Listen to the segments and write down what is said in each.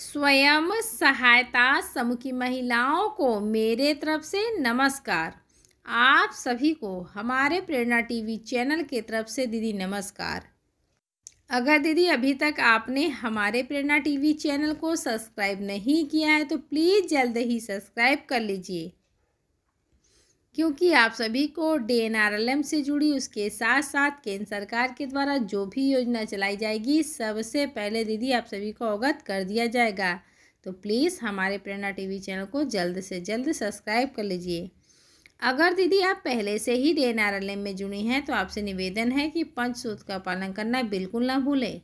स्वयं सहायता समूह की महिलाओं को मेरे तरफ से नमस्कार आप सभी को हमारे प्रेरणा टीवी चैनल के तरफ से दीदी नमस्कार अगर दीदी अभी तक आपने हमारे प्रेरणा टीवी चैनल को सब्सक्राइब नहीं किया है तो प्लीज़ जल्द ही सब्सक्राइब कर लीजिए क्योंकि आप सभी को डी से जुड़ी उसके साथ साथ केंद्र सरकार के द्वारा जो भी योजना चलाई जाएगी सबसे पहले दीदी आप सभी को अवगत कर दिया जाएगा तो प्लीज़ हमारे प्रेरणा टीवी चैनल को जल्द से जल्द सब्सक्राइब कर लीजिए अगर दीदी आप पहले से ही डी में जुड़ी हैं तो आपसे निवेदन है कि पंच सूत्र का पालन करना बिल्कुल ना भूलें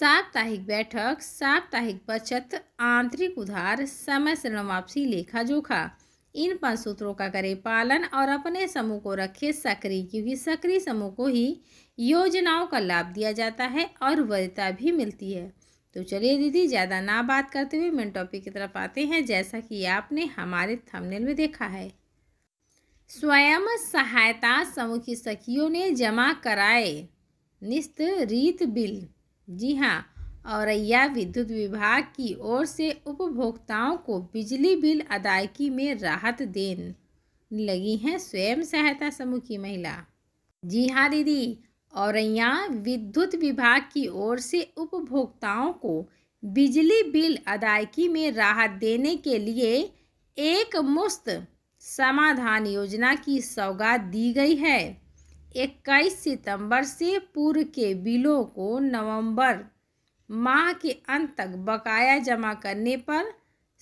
साप्ताहिक बैठक साप्ताहिक बचत आंतरिक उधार समय श्रम वापसी लेखा जोखा इन पांच सूत्रों का करें पालन और अपने समूह को रखे सक्रिय क्योंकि सक्रिय समूह को ही योजनाओं का लाभ दिया जाता है और वरिता भी मिलती है तो चलिए दीदी ज़्यादा ना बात करते हुए मेन टॉपिक की तरफ आते हैं जैसा कि आपने हमारे थंबनेल में देखा है स्वयं सहायता समूह की सखियों ने जमा कराए निस्त रीत बिल जी हाँ औरैया विद्युत विभाग की ओर से उपभोक्ताओं को बिजली बिल अदायगी में राहत देने लगी हैं स्वयं सहायता समूह की महिला जी हाँ दीदी औरैया विद्युत विभाग की ओर से उपभोक्ताओं को बिजली बिल अदायगी में राहत देने के लिए एक मुफ्त समाधान योजना की सौगात दी गई है इक्कीस सितंबर से पूर्व के बिलों को नवंबर माह के अंत तक बकाया जमा करने पर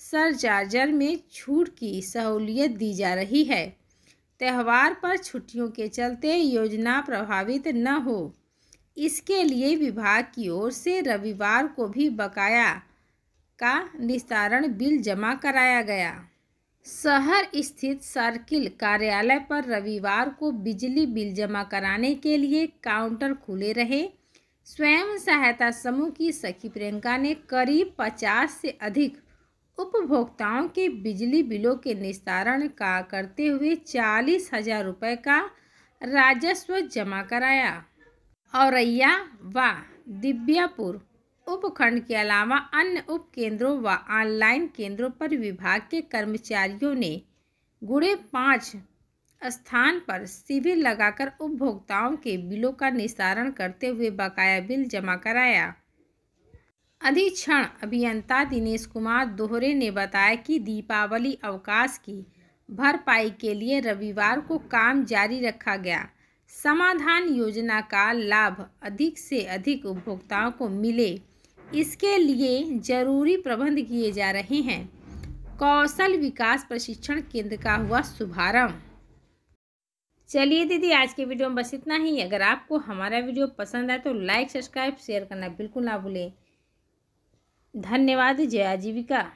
सरचार्जर में छूट की सहूलियत दी जा रही है त्यौहार पर छुट्टियों के चलते योजना प्रभावित न हो इसके लिए विभाग की ओर से रविवार को भी बकाया का निस्तारण बिल जमा कराया गया शहर स्थित सर्किल कार्यालय पर रविवार को बिजली बिल जमा कराने के लिए काउंटर खुले रहे स्वयं सहायता समूह की सखी प्रियंका ने करीब पचास से अधिक उपभोक्ताओं के बिजली बिलों के निस्तारण का करते हुए चालीस हजार रुपये का राजस्व जमा कराया औरैया व दिव्यापुर उपखंड के अलावा अन्य उप केंद्रों व ऑनलाइन केंद्रों पर विभाग के कर्मचारियों ने गुड़े पाँच स्थान पर शिविर लगाकर उपभोक्ताओं के बिलों का निस्तारण करते हुए बकाया बिल जमा कराया अधीक्षण अभियंता दिनेश कुमार दोहरे ने बताया कि दीपावली अवकाश की भरपाई के लिए रविवार को काम जारी रखा गया समाधान योजना का लाभ अधिक से अधिक उपभोक्ताओं को मिले इसके लिए जरूरी प्रबंध किए जा रहे हैं कौशल विकास प्रशिक्षण केंद्र का हुआ शुभारंभ चलिए दीदी आज के वीडियो में बस इतना ही अगर आपको हमारा वीडियो पसंद आए तो लाइक सब्सक्राइब शेयर करना बिल्कुल ना भूलें धन्यवाद जय आजीविका